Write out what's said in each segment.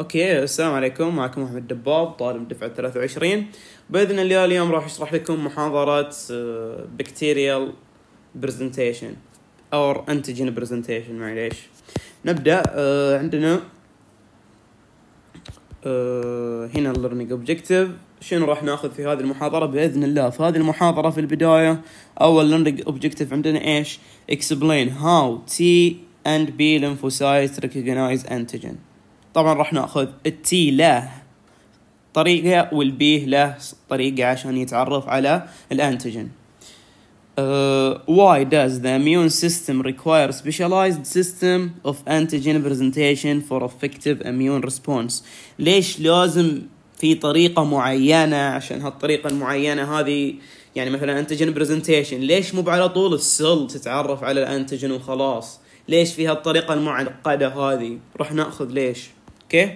اوكي السلام عليكم معكم احمد دباب طالب دفعه 23 باذن الله اليوم راح اشرح لكم محاضره بكتيريال برزنتيشن او انتجين برزنتيشن معليش نبدا آه، عندنا آه، هنا الليرنينج اوبجكتيف شنو راح ناخذ في هذه المحاضره باذن الله في هذه المحاضره في البدايه اول ليرنينج اوبجكتيف عندنا ايش اكسبلين هاو تي اند بي lymphocytes ريكوجنايز antigen طبعا راح ناخذ التي له طريقة والبي له طريقة عشان يتعرف على الانتيجين Uh, why does the immune system require specialized system of antigen presentation for effective immune response ليش لازم في طريقة معينة عشان هالطريقة المعينة هذه يعني مثلا antigen presentation ليش مو على طول السل تتعرف على الانتجن وخلاص ليش في هالطريقة المعقدة هذه رح ناخذ ليش اوكي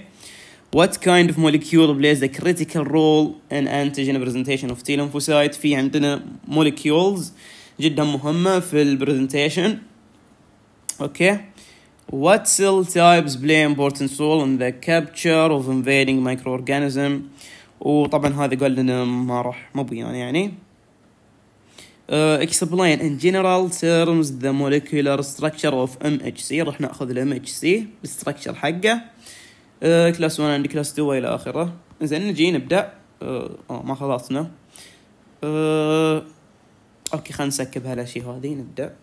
وات كايند اوف موليكيول بلايز ذا كريتيكال رول ان انتيجين برزنتيشن اوف تي ليمفوسايت في عندنا موليكيولز جدا مهمه في البرزنتيشن اوكي وات سيل cell بلاي امبورتنت رول ان ذا كابتشر اوف انفيدنج مايكرو اورجانيزم وطبعا هذا قال لنا ما راح مو بيان يعني uh, explain in general terms the molecular structure of MHC راح ناخذ ال MHC الستركشر حقه آه، كلاس 1 عندي كلاس 2 الى اخره زين نجي نبدا آه،, اه ما خلصنا أه اوكي خلينا نسكب هالاشياء هذه نبدا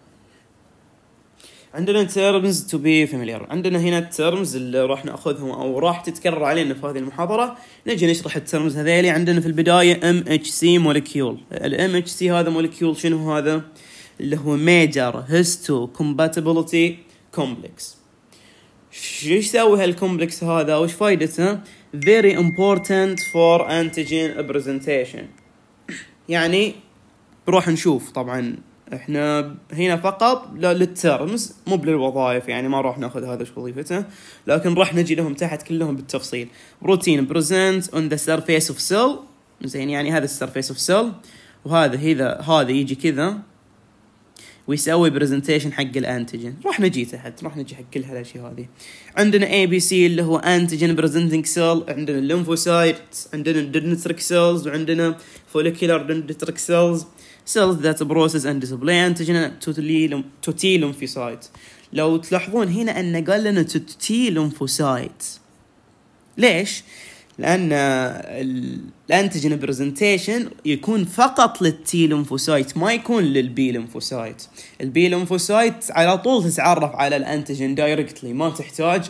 عندنا تيرمز تو بي فاميليار عندنا هنا التيرمز اللي راح ناخذهم او راح تتكرر علينا في هذه المحاضره نجي نشرح التيرمز هذيلي عندنا في البدايه ام اتش سي مولكيول الام اتش سي هذا مولكيول شنو هذا اللي هو ميجر هيستو كومباتيبلتي كومبلكس شو يسوي هالكومبلكس هذا وش فايدته very important for antigen presentation يعني بروح نشوف طبعا احنا هنا فقط للترمز مو للوظائف يعني ما راح ناخذ هذا شو وظيفته لكن راح نجي لهم تحت كلهم بالتفصيل بروتين بريزنت اون ذا سيرفيس اوف سيل زين يعني هذا السيرفيس اوف سيل وهذا هذا يجي كذا ويسوي برزنتيشن حق الانتجن رحنا نجي تحت رحنا نجي حق كل هالاشياء هذه عندنا اي بي سي اللي هو انتجن بريزنتنج سيل عندنا الليمفوسايت عندنا الدندتريك سيلز وعندنا فوليكولار دندتريك سيلز سيلز ذات بروسس اند ديسبلاي انتيجن توتيلوم لمفوسايت لو تلاحظون هنا انه قال لنا لمفوسايت ليش؟ لان الانتيجين برزنتيشن يكون فقط للتي لمفوسايت ما يكون للبي لمفوسايت البي لمفوسايت على طول تتعرف على الانتجن دايركتلي ما تحتاج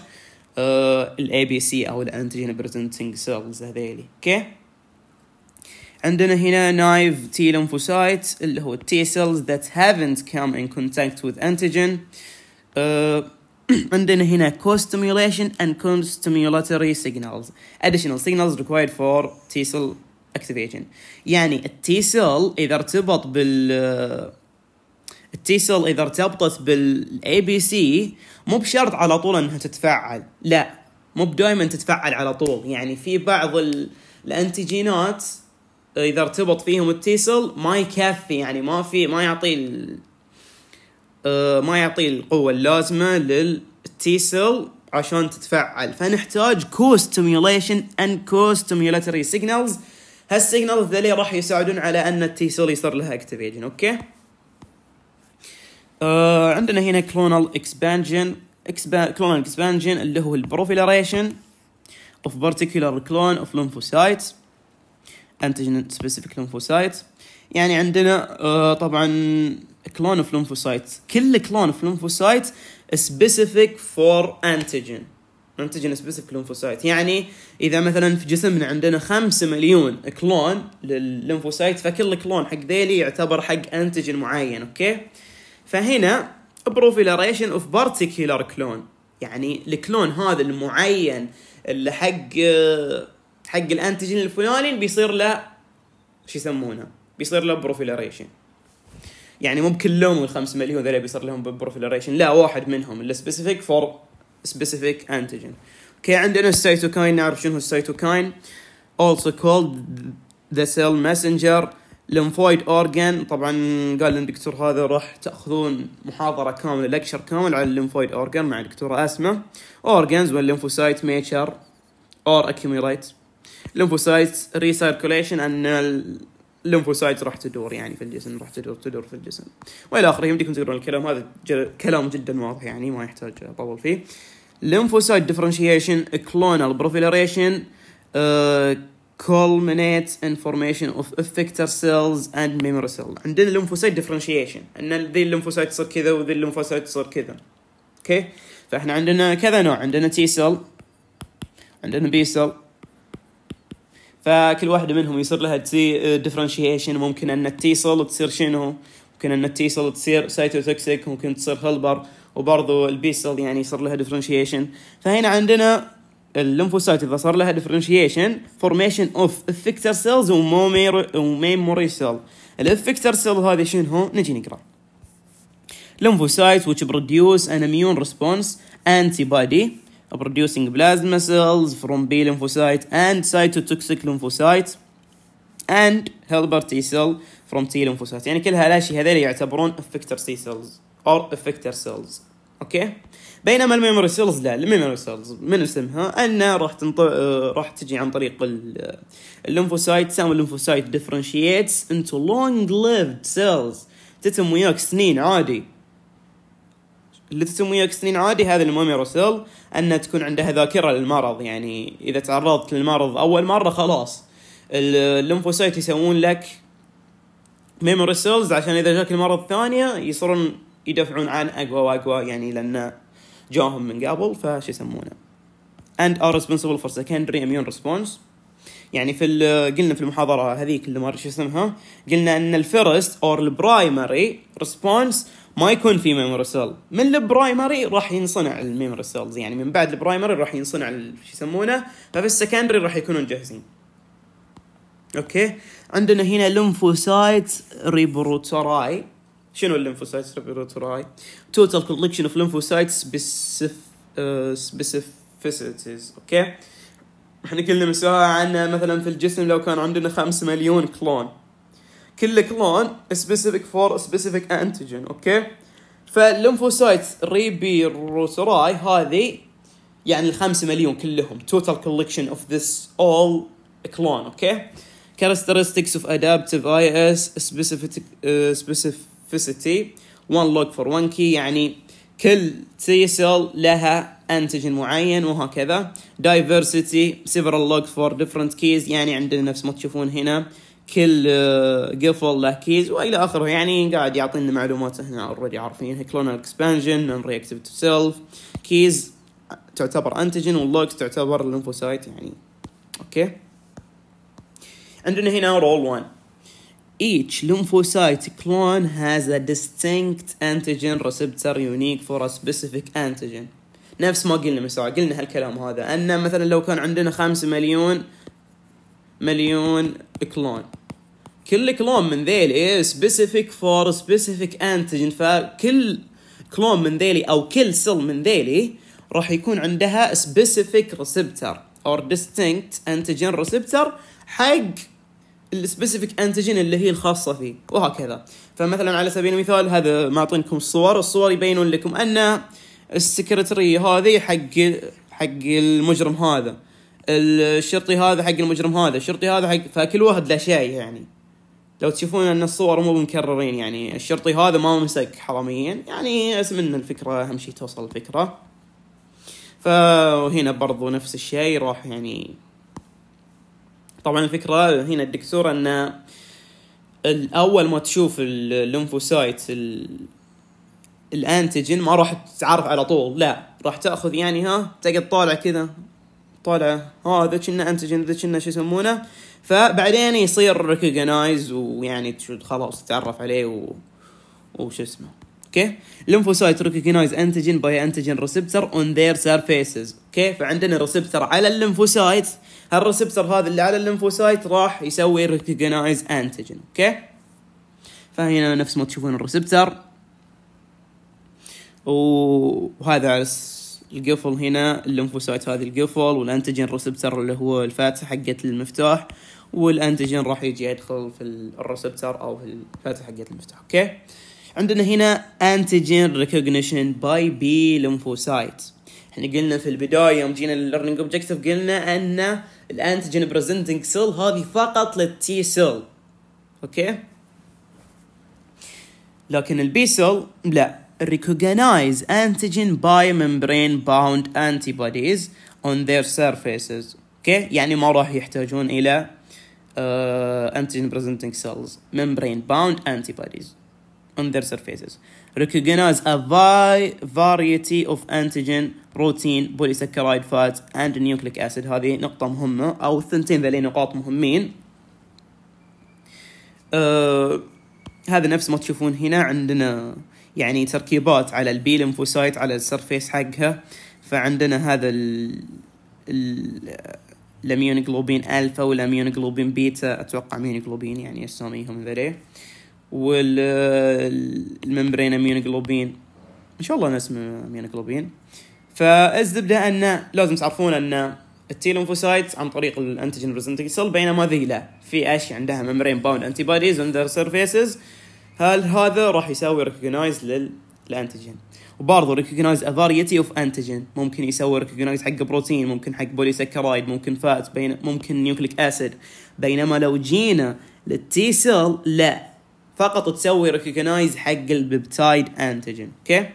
الاي بي سي او الانتجن برزنتنج سيلز هذيلي اوكي عندنا هنا نايف تي لمفوسايت اللي هو التي سيلز ذات هافنت come ان كونتاكت وذ انتجن عندنا هنا co-stimulation and co-stimulatory signals additional signals required for T cell activation يعني التي سيل اذا ارتبط بال التي آه، سيل اذا ارتبطت بالاي بي سي مو بشرط على طول انها تتفعل لا مو بدائما تتفعل على طول يعني في بعض ال... الانتيجينات اذا ارتبط فيهم التيسل ما يكفي يعني ما في ما يعطي آه، ما يعطي القوه اللازمه سيل عشان تتفعل فنحتاج كو ستيميوليشن اند كو ستيميولاتري سيجنالز هالسيجنالز ذلي راح يساعدون على ان التي سيل يصير لها اكتيفيشن اوكي آه عندنا هنا كلونال اكسبانجن كلونال اكسبانجن اللي هو البروفيلاريشن اوف بارتيكولار كلون اوف لمفوسايت antigen specific lymphocytes يعني عندنا آه طبعا كلون اوف ليمفوسايتس كل كلون اوف ليمفوسايتس سبيسيفيك فور انتيجين انتيجين سبيسيفيك ليمفوسايت يعني اذا مثلا في جسمنا عندنا 5 مليون كلون للليمفوسايت فكل كلون حق ذيلي يعتبر حق انتيجين معين اوكي فهنا بروفيلاريشن اوف بارتيكولار كلون يعني الكلون هذا المعين اللي حق حق الانتيجين الفلاني بيصير له شو يسمونه بيصير له بروفيلاريشن يعني ممكن لهم 5 مليون ذي بيصير لهم بروفيلريشن لا واحد منهم اللي فور سبيسيفيك انتيجين اوكي عندنا السيتوكاين نعرف شنو السيتوكاين also called the cell messenger lymphoid organ طبعا قال لنا الدكتور هذا راح تاخذون محاضره كامله لكشر كامل على الليمفويد اورجان مع الدكتوره اسماء organs والليمفوسايت ميتشر اور accumulate lymphocytes recirculation and الليمفوسايت راح تدور يعني في الجسم راح تدور تدور في الجسم والى اخره يمديكم تقرون الكلام هذا جل... كلام جدا واضح يعني ما يحتاج اطول فيه الليمفوسايت ديفرنشيشن كلونال بروفيلريشن culminate in formation of effector cells and memory cell عندنا الليمفوسايت ديفرنشيشن ان ذي الليمفوسايت تصير كذا وذي الليمفوسايت تصير كذا اوكي okay. فاحنا عندنا كذا نوع عندنا تي سيل عندنا بي سيل فكل واحدة منهم يصير لها تسي ديفرنشيشن آه، ممكن أن تيصل تصير شنو ممكن أن تيصل تصير سايتوتوكسيك ممكن تصير هلبر وبرضو البيسل يعني يصير لها ديفرنشيشن فهنا عندنا الليمفوسايت اذا صار لها ديفرنشيشن فورميشن اوف افكتر سيلز وميموري سيل الافكتر سيل هذه شنو هو نجي نقرا lymphocytes which produce an immune response antibody producing plasma cells from B lymphocytes and cytotoxic lymphocytes and helper T cell from T lymphocytes يعني كل هالاشي هذول يعتبرون effector T cells or effector cells اوكي بينما الميموري سيلز لا الميموري سيلز من اسمها انها راح تنط... آه، راح تجي عن طريق الليمفوسايت سام الليمفوسايت ديفرنشيتس انتو لونج ليفد سيلز تتم وياك سنين عادي اللي تسميه وياك سنين عادي هذا اللي المهم ان تكون عندها ذاكره للمرض يعني اذا تعرضت للمرض اول مره خلاص الليمفوسايت يسوون لك ميموري سيلز عشان اذا جاك المرض ثانيه يصيرون يدافعون عن اقوى واقوى يعني لان جاهم من قبل فش يسمونه and are responsible for secondary immune response يعني في قلنا في المحاضرة هذيك اللي ما شو اسمها قلنا ان الفيرست اور البرايمري ريسبونس ما يكون في ميموري سيل من البرايمري راح ينصنع الميموري سيلز يعني من بعد البرايمري راح ينصنع شو يسمونه ففي السكندري راح يكونون جاهزين اوكي عندنا هنا لمفوسايت ريبروتوراي شنو اللمفوسايت ريبروتوراي توتال كولكشن اوف ليمفوسايت سبيسيفيسيتيز اوكي احنا كلنا مسوها عن مثلا في الجسم لو كان عندنا 5 مليون كلون كل كلون سبيسيفيك فور سبيسيفيك انتيجين اوكي فالليمفوسايتس ريبي روسراي هذه يعني الخمسة مليون كلهم توتال كولكشن اوف ذس اول كلون اوكي characteristics of adaptive اي اس سبيسيفيك specificity one لوج for one key يعني كل سيل لها انتجن معين وهكذا diversity several لوج for different keys يعني عندنا نفس ما تشوفون هنا كل آه، قفل له كيز والى اخره يعني قاعد يعطينا معلومات احنا اوريدي عارفينها كلونال اكسبانجن نون رياكتيف تو سيلف كيز تعتبر انتجن واللوكس تعتبر الليمفوسايت يعني اوكي عندنا هنا رول 1 Each lymphocyte clone has a distinct antigen receptor unique for a specific antigen. نفس ما قلنا مساء قلنا هالكلام هذا أن مثلا لو كان عندنا 5 مليون مليون كلون كل كلون من ذيلي سبيسيفيك فور سبيسيفيك انتجن فكل كلون من ذيلي او كل سيل من ذيلي راح يكون عندها سبيسيفيك ريسبتر اور ديستينكت انتيجين ريسبتر حق السبيسيفيك انتيجين اللي هي الخاصه فيه وهكذا فمثلا على سبيل المثال هذا معطينكم الصور الصور يبينون لكم ان السكرتريه هذه حق حق المجرم هذا الشرطي هذا حق المجرم هذا الشرطي هذا حق فكل واحد له شيء يعني لو تشوفون ان الصور مو مكررين يعني الشرطي هذا ما مسك حراميا يعني اسم ان الفكره اهم شيء توصل الفكره فهنا برضو نفس الشيء راح يعني طبعا الفكره هنا الدكتور ان اول ما تشوف الليمفوسايت الانتيجين ما راح تعرف على طول لا راح تاخذ يعني ها تقعد طالع كذا طالعه آه، هذا كنا انتجن ذا كنا شو يسمونه فبعدين يصير ريكوجنايز ويعني خلاص تتعرف عليه و... وش اسمه اوكي الليمفوسايت ريكوجنايز انتجن باي انتجن ريسبتر اون ذير سيرفيسز اوكي فعندنا ريسبتر على الليمفوسايت هالريسبتر هذا اللي على الليمفوسايت راح يسوي ريكوجنايز انتجن اوكي فهنا نفس ما تشوفون الريسبتر وهذا على القفل هنا الليمفوسايت هذه القفل والانتجين ريسبتر اللي هو الفاتحه حقت المفتاح والانتجين راح يجي يدخل في الريسبتر او في الفاتحه حقت المفتاح اوكي عندنا هنا انتجين ريكوجنيشن باي بي ليمفوسايت احنا قلنا في البدايه يوم جينا للليرنينج اوبجيكتيف قلنا ان الانتجين بريزنتنج سيل هذه فقط للتي سيل اوكي لكن البي سيل لا recognize antigen by membrane bound antibodies on their surfaces okay يعني ما راح يحتاجون الى uh, antigen presenting cells membrane bound antibodies on their surfaces recognize a variety of antigen protein polysaccharide fats and nucleic acid هذه نقطة مهمة أو الثنتين ذلي نقاط مهمين uh, هذا نفس ما تشوفون هنا عندنا يعني تركيبات على البي لمفوسايت على السرفيس حقها فعندنا هذا ال الاميون الفا والاميون بيتا اتوقع اميون يعني اساميهم ذري والممبرين اميون ان شاء الله نسمي اميون فالزبده ان لازم تعرفون ان لمفوسايت عن طريق الانتيجين بريزنتنج سيل بينما ذي لا في اشياء عندها ممبرين باوند انتي بوديز اندر سيرفيسز هل هذا راح يساوي ريكوجنايز للانتيجين وبرضه ريكوجنايز افاريتي اوف انتيجين ممكن يسوي ريكوجنايز حق بروتين ممكن حق بولي سكرايد ممكن فات بين ممكن نيوكليك اسيد بينما لو جينا للتي سيل لا فقط تسوي ريكوجنايز حق البيبتايد انتيجين اوكي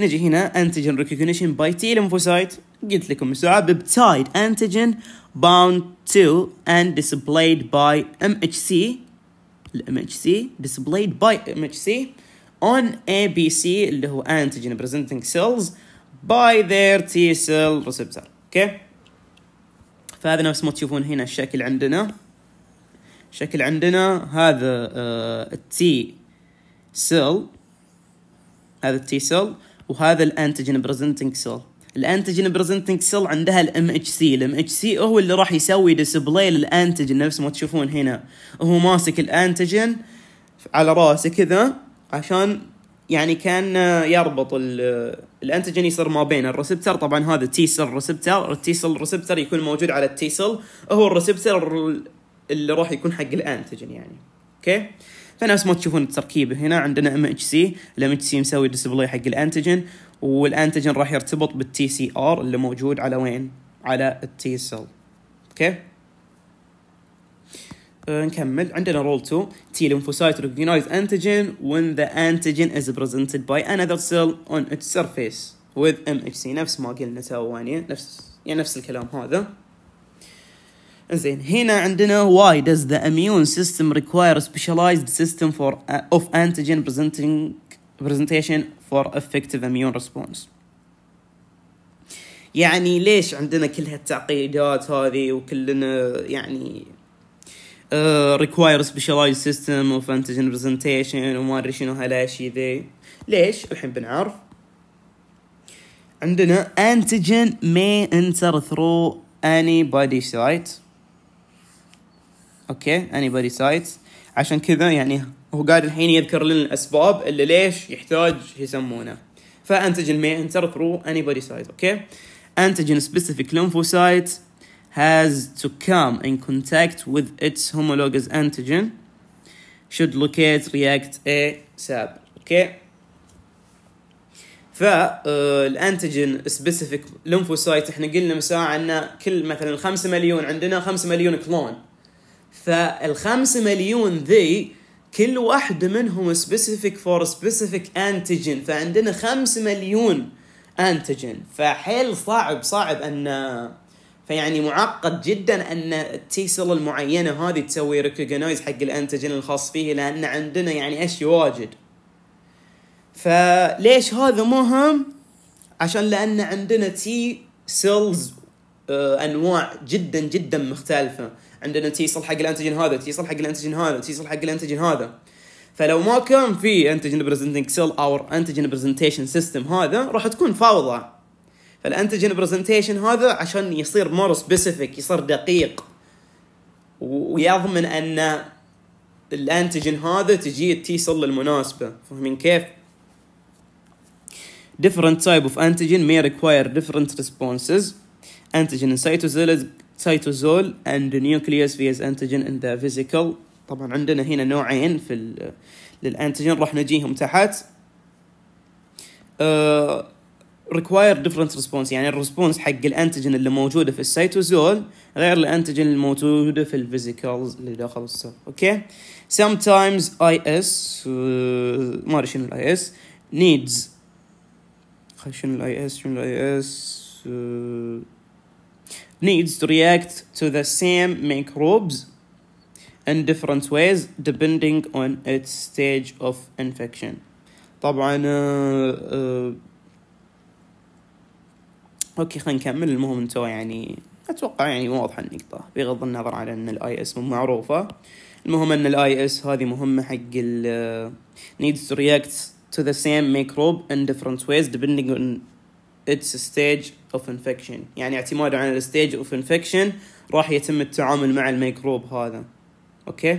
نجي هنا انتيجين ريكوجنيشن باي تي ليمفوسايت قلت لكم من ساعه بيبتايد انتيجين bound to and displayed by MHC MHC displayed by MHC on ABC اللي هو antigen presenting cells by their T cell receptor اوكي فهذا نفس ما تشوفون هنا الشكل عندنا الشكل عندنا هذا التي آه، سيل هذا التي سيل وهذا الانتيجين بريزنتنج سيل الانتجن بريزنتنج سيل عندها الام اتش سي الام اتش سي هو اللي راح يسوي ديسبلاي للانتجن نفس ما تشوفون هنا هو ماسك الانتجن على راسه كذا عشان يعني كان يربط الانتجن يصير ما بين الريسبتر طبعا هذا تي سيل ريسبتر التي سيل ريسبتر يكون موجود على التي سيل هو الريسبتر اللي راح يكون حق الانتجن يعني اوكي فنفس ما تشوفون التركيبه هنا عندنا ام اتش سي الام اتش سي مسوي ديسبلاي حق الانتجن والانتجن راح يرتبط بالتي سي ار اللي موجود على وين على التي سيل اوكي نكمل عندنا رول 2 T lymphocyte recognize antigen when the antigen is presented by another cell on its surface with MHC نفس ما قلنا تواني نفس يعني نفس الكلام هذا زين هنا عندنا why does the immune system require a specialized system for uh, of antigen presenting presentation for effective immune response يعني ليش عندنا كل هالتعقيدات هذه وكلنا يعني ريكواير سبيشالايز سيستم اوف انتجن برزنتيشن وما ادري شنو هالاشي ذي ليش الحين بنعرف عندنا antigen may enter through body site اوكي okay, antibody site عشان كذا يعني هو قاعد الحين يذكر لنا الاسباب اللي ليش يحتاج يسمونه ما انتر ثرو anybody سايز اوكي antigen specific lymphocyte has to come in contact with its homologous antigen should locate react a sab اوكي فالانتيجين سبيسيفيك ليمفوسايت احنا قلنا من ساعه ان كل مثلا 5 مليون عندنا 5 مليون كلون فالخمسة مليون ذي كل واحد منهم سبيسيفيك فور سبيسيفيك انتيجين فعندنا خمس مليون انتيجين فحيل صعب صعب ان فيعني معقد جدا ان التي سيل المعينه هذه تسوي ريكوجنايز حق الانتيجين الخاص فيه لان عندنا يعني اشياء واجد فليش هذا مهم عشان لان عندنا تي سيلز آه، انواع جدا جدا مختلفه عندنا تيصل حق الانتجن هذا تيصل حق الانتجن هذا تيصل حق الانتجن هذا فلو ما كان في انتجن بريزنتنج سيل او انتجن بريزنتيشن سيستم هذا راح تكون فوضى فالانتجن بريزنتيشن هذا عشان يصير مور سبيسيفيك يصير دقيق ويضمن ان الانتجن هذا تجي التي سيل المناسبه فاهمين كيف؟ different type of antigen may require different responses. Antigen in سيتوزول اند nucleus vs antigen in the فيزيكال طبعا عندنا هنا نوعين في للانتيجين راح نجيهم تحت ريكواير ديفرنت ريسبونس يعني الريسبونس حق الانتيجين اللي موجوده في السيتوزول غير الانتيجين الموجوده في الفيزيكالز اللي داخل السيل اوكي sometimes IS اس uh, ما ادري شنو الاي اس needs شنو الاي اس شنو الاي اس uh, needs to react to the same microbes in different ways depending on its stage of infection طبعا اوكي خلينا نكمل المهم انتوا يعني اتوقع يعني واضحه النقطه بغض النظر على ان الاي اس مو معروفه المهم ان الاي اس هذه مهمه حق ال needs to react to the same microbe in different ways depending on a stage of infection يعني اعتمادا على الستيج اوف انفكشن راح يتم التعامل مع الميكروب هذا اوكي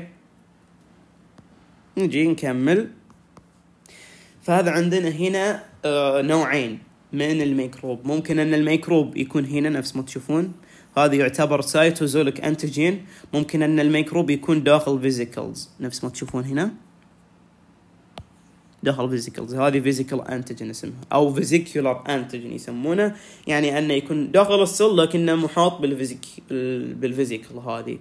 نجي نكمل فهذا عندنا هنا آه، نوعين من الميكروب ممكن ان الميكروب يكون هنا نفس ما تشوفون هذا يعتبر سايتوزوليك انتيجين ممكن ان الميكروب يكون داخل فيزيكلز نفس ما تشوفون هنا دخل فيزيكلز هذه فيزيكال انتجن اسمها او فيزيكولار انتجن يسمونه يعني انه يكون داخل السل لكنه محاط بالفيزيك بالفيزيكال هذه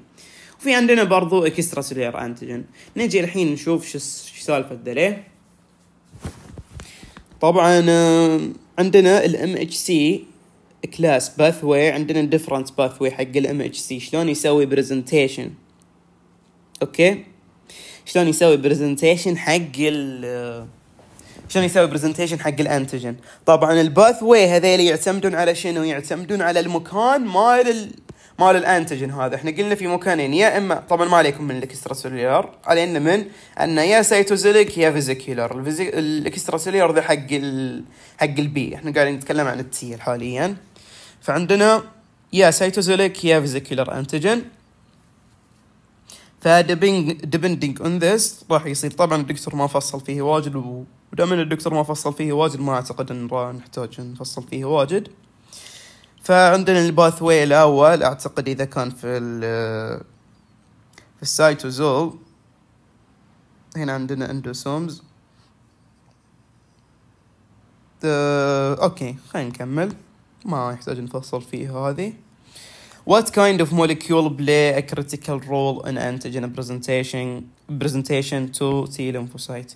وفي عندنا برضو اكسترا سيلير انتجن نجي الحين نشوف شو سالفه ليه طبعا آه، عندنا الام اتش سي كلاس باثوي عندنا الديفرنس باثوي حق الام اتش سي شلون يسوي برزنتيشن اوكي شلون يسوي برزنتيشن حق ال شلون يسوي برزنتيشن حق الانتيجن طبعا الباث واي هذيل يعتمدون على شنو يعتمدون على المكان مال ال... مال الانتيجن هذا احنا قلنا في مكانين يا اما طبعا ما عليكم من الاكسترا سيلير علينا من ان يا سيتوزيليك يا فيزيكيولر الاكسترا سيلير ذي حق ال... حق البي احنا قاعدين نتكلم عن التي حاليا فعندنا يا سيتوزيليك يا فيزيكيولر انتيجن فديبندنج اون ذس راح يصير طبعا الدكتور ما فصل فيه واجد ودام ان الدكتور ما فصل فيه واجد ما اعتقد ان راح نحتاج نفصل فيه واجد فعندنا الباث واي الاول اعتقد اذا كان في ال في السايتوزول هنا عندنا اندوسومز اوكي خلينا نكمل ما يحتاج نفصل فيه هذه What kind of molecule play a critical role in antigen presentation presentation to T lymphocyte؟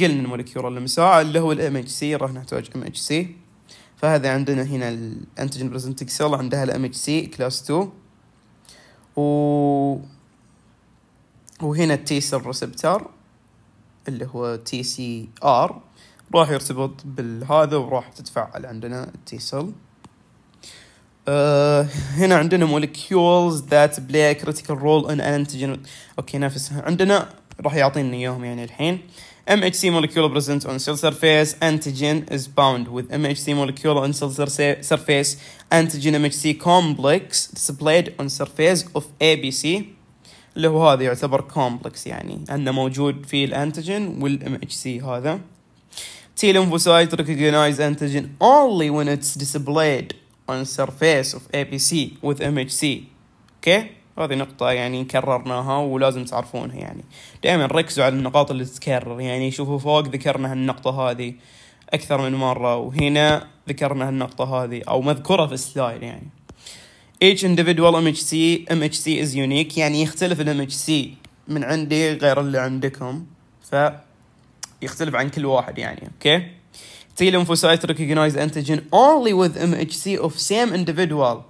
قلنا المولكيول المساعة اللي هو الام اتش سي راح نحتاج ام اتش سي فهذا عندنا هنا antigen بريزنتنج سيل عندها الام اتش سي كلاس 2 و وهنا التي سيل ريسبتر اللي هو تي سي ار راح يرتبط بالهذا وراح تتفعل عندنا التي سيل Uh, هنا عندنا مولكيولز ذات بلاي critical role in antigen. اوكي نفس عندنا راح يعطيني اياهم يعني الحين MHC molecule present on cell surface antigen is bound with MHC molecule on cell surface antigen MHC complex displayed on surface of ABC اللي هو هذا يعتبر complex يعني انه موجود في الانتيجين والام اتش MHC هذا T lymphocytes recognize antigen only when it's displayed on surface of ABC with image C اوكي هذه نقطة يعني كررناها ولازم تعرفونها يعني دائما ركزوا على النقاط اللي تتكرر يعني شوفوا فوق ذكرنا هالنقطة هذه أكثر من مرة وهنا ذكرنا هالنقطة هذه أو مذكورة في السلايد يعني each individual MHC MHC is unique يعني يختلف ال MHC من عندي غير اللي عندكم ف يختلف عن كل واحد يعني اوكي okay? T lymphocyte recognize antigen only with MHC of same individual.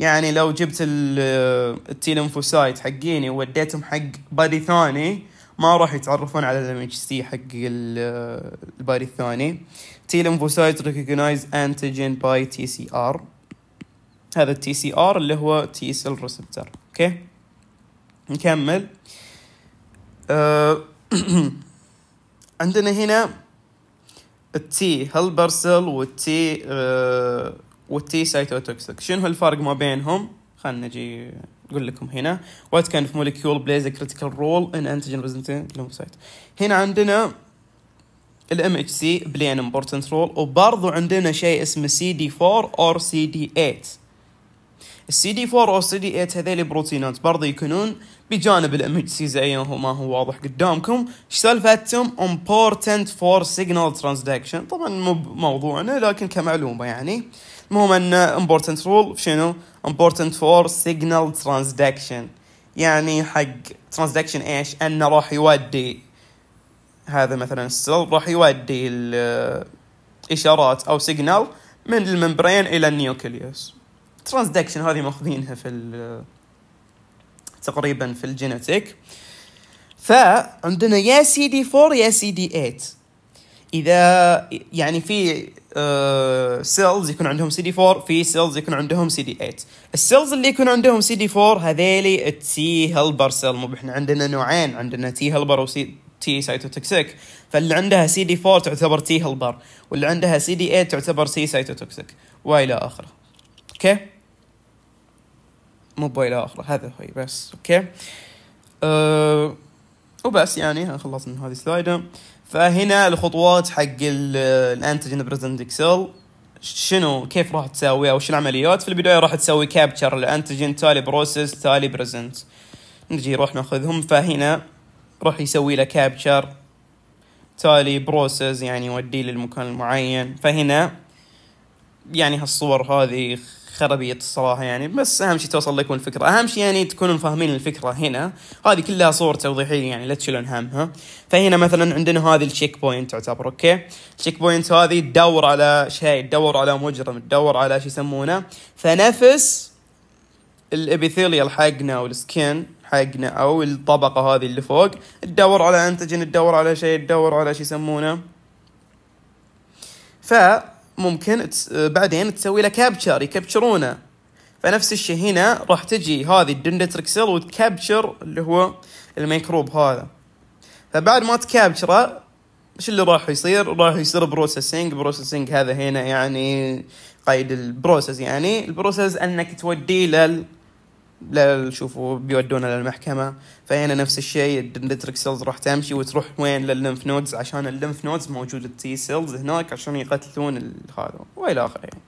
يعني لو جبت ال T lymphocyte حقيني وديتهم حق بادي ثاني ما راح يتعرفون على ال MHC حق ال البادي الثاني. T lymphocyte recognize antigen by TCR. هذا ال TCR اللي هو T cell receptor. اوكي؟ okay. نكمل. Uh, عندنا هنا التي هالبرسل والتي آه والتي سايتوتوكسيك شنو الفرق ما بينهم خلنا نجي اقول لكم هنا وات كان في موليكيول بلايز كريتيكال رول ان انتجن ريزنتنت لوموسايت هنا عندنا الام اتش سي بلاي ان امبورتنت رول وبرضه عندنا شيء اسمه سي دي 4 اور سي دي 8 السي دي 4 السي دي 8 هذيل بروتينات برضه يكونون بجانب الامج سي زي ما هو واضح قدامكم ايش سالفتهم امبورتنت فور سيجنال ترانزاكشن طبعا مو بموضوعنا لكن كمعلومه يعني المهم ان امبورتنت رول شنو امبورتنت فور سيجنال ترانزاكشن يعني حق ترانزاكشن ايش انه راح يودي هذا مثلا السيل راح يودي الاشارات او سيجنال من الممبرين الى النيوكليوس ترانزدكشن هذه ماخذينها في تقريبا في الجينيتيك فعندنا يا سي دي 4 يا سي دي 8 اذا يعني في سيلز آه، uh, يكون عندهم سي دي 4 في سيلز يكون عندهم سي دي 8 السيلز اللي يكون عندهم سي دي 4 هذيلي التي هيلبر سيل مو احنا عندنا نوعين عندنا تي هيلبر وسي تي سايتوتوكسيك فاللي عندها سي دي 4 تعتبر تي هيلبر واللي عندها سي دي 8 تعتبر سي سايتوتوكسيك والى اخره اوكي مو اخر هذا هو بس اوكي أه وبس يعني خلصت من هذه السلايدة فهنا الخطوات حق الانتجن بريزنت اكسل شنو كيف راح تسوي او شنو العمليات في البدايه راح تسوي كابتشر الانتجن تالي بروسس تالي بريزنت نجي نروح ناخذهم فهنا راح يسوي له كابتشر تالي بروسس يعني يوديه للمكان المعين فهنا يعني هالصور هذه خرابيط الصراحه يعني بس اهم شيء توصل لكم الفكره اهم شيء يعني تكونوا فاهمين الفكره هنا هذه كلها صور توضيحيه يعني لا تشيلون همها فهنا مثلا عندنا هذه التشيك بوينت تعتبر اوكي التشيك بوينت هذه تدور على شيء تدور على مجرم تدور على شو يسمونه فنفس الابيثيليال حقنا والسكين حقنا او الطبقه هذه اللي فوق تدور على انتجن تدور على شيء تدور على شو يسمونه ف ممكن بعدين تسوي له كابتشر يكبتشرونه فنفس الشيء هنا راح تجي هذه الدندتركسل وتكابتشر اللي هو الميكروب هذا فبعد ما تكابتشره ايش اللي راح يصير؟ راح يصير بروسيسنج، بروسيسنج هذا هنا يعني قيد البروسيس يعني البروسيس انك توديه لل لا شوفوا بيودونا للمحكمه فهنا نفس الشيء الدندريتك سيلز راح تمشي وتروح وين لللمف نودز عشان اللمف نودز موجود التي سيلز هناك عشان يقتلون هذا والى اخره يعني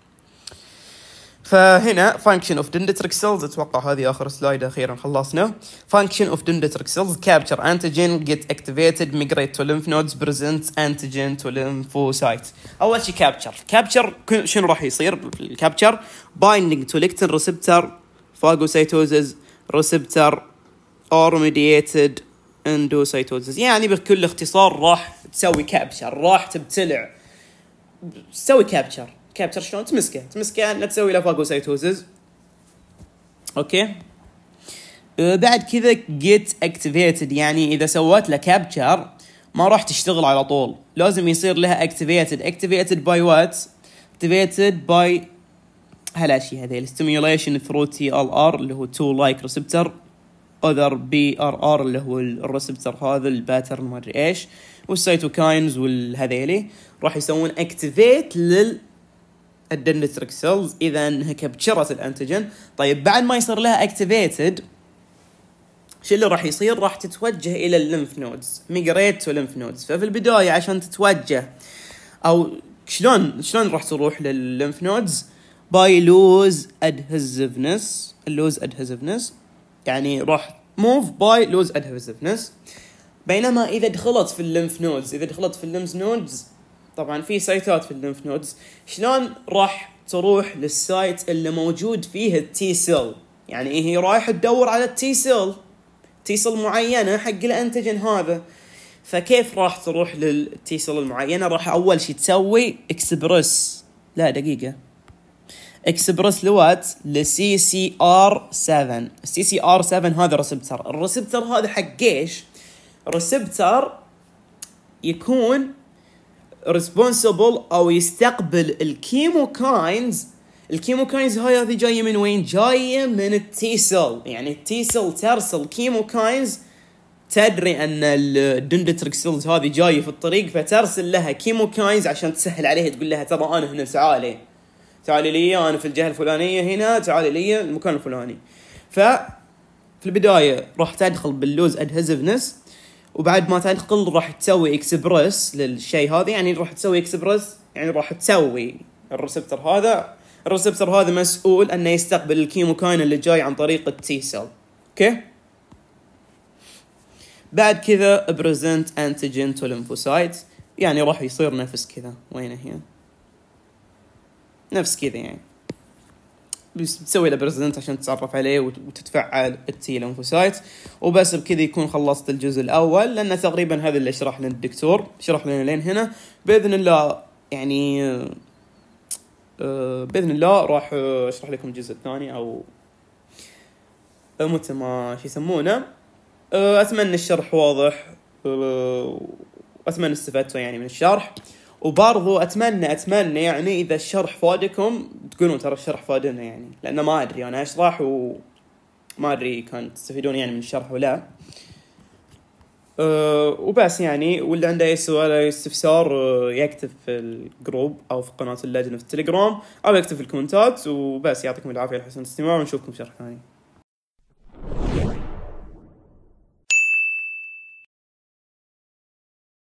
فهنا فانكشن اوف دندتريك سيلز اتوقع هذه اخر سلايد اخيرا خلصنا فانكشن اوف دندتريك سيلز كابتشر انتيجين جيت اكتيفيتد ميجريت تو ليمف نودز بريزنت انتيجين تو ليمفوسايت اول شيء كابتشر كابتشر شنو راح يصير الكابتشر بايندينج تو ليكتين ريسبتر فاجوسيتوزز ريسبتر اور ميدييتد اندوسيتوزز يعني بكل اختصار راح تسوي كابتشر راح تبتلع تسوي كابتشر كابتشر شلون تمسكه تمسكه لا تسوي له فاجوسيتوزز اوكي أه، بعد كذا جيت اكتيفيتد يعني اذا سويت له كابتشر ما راح تشتغل على طول لازم يصير لها اكتيفيتد اكتيفيتد باي وات اكتيفيتد باي هالاشياء هذه الستيميوليشن ثرو تي ال ار اللي هو تو لايك ريسبتر اذر بي ار ار اللي هو الريسبتر هذا الباترن ما ادري ايش والسيتوكاينز والهذيلي راح يسوون اكتيفيت لل الدندتريك سيلز اذا انها كبشرت الانتيجن طيب بعد ما يصير لها اكتيفيتد شو اللي راح يصير راح تتوجه الى الليمف نودز ميجريت تو ليمف نودز ففي البدايه عشان تتوجه او شلون شلون راح تروح للليمف نودز by lose adhesiveness lose adhesiveness يعني راح موف باي lose adhesiveness بينما اذا دخلت في الليمف نودز اذا دخلت في الليمف نودز طبعا في سايتات في الليمف نودز شلون راح تروح للسايت اللي موجود فيه التي سيل يعني هي رايح تدور على التي سيل تي سيل معينه حق الانتجن هذا فكيف راح تروح للتي سيل المعينه راح اول شيء تسوي اكسبرس لا دقيقه اكسبرس لوات لسي سي ار 7 السي سي ار 7 هذا ريسبتر الريسبتر هذا حق ايش ريسبتر يكون ريسبونسبل او يستقبل الكيموكاينز الكيموكاينز هاي هذه جايه من وين جايه من التي سيل يعني التي سيل ترسل كيموكاينز تدري ان الدندتريك سيلز هذه جايه في الطريق فترسل لها كيموكاينز عشان تسهل عليها تقول لها ترى انا هنا تعالي تعالي لي انا في الجهه الفلانيه هنا تعالي لي المكان الفلاني ف في البدايه راح تدخل باللوز ادهزفنس وبعد ما تدخل راح تسوي اكسبرس للشيء هذا يعني راح تسوي اكسبرس يعني راح تسوي الريسبتر هذا الريسبتر هذا مسؤول انه يستقبل الكيموكاين اللي جاي عن طريق التي سيل اوكي بعد كذا بريزنت انتيجين تو يعني راح يصير نفس كذا وين هي نفس كذا يعني بس بتسوي له بريزنت عشان تتعرف عليه وتتفعل التي لنفوسايت وبس بكذا يكون خلصت الجزء الاول لان تقريبا هذا اللي شرح لنا الدكتور شرح لنا لين هنا باذن الله يعني آه، باذن الله راح اشرح لكم الجزء الثاني او متى ما شو يسمونه آه، اتمنى الشرح واضح آه، واتمنى استفدتوا يعني من الشرح وبرضو اتمنى اتمنى يعني اذا الشرح فادكم تقولون ترى الشرح فادنا يعني لان ما ادري انا اشرح و ما ادري كان تستفيدون يعني من الشرح ولا أه وبس يعني واللي عنده اي سؤال اي استفسار أه، يكتب في الجروب او في قناه اللجنه في التليجرام او يكتب في الكومنتات وبس يعطيكم العافيه حسن الاستماع ونشوفكم شرح ثاني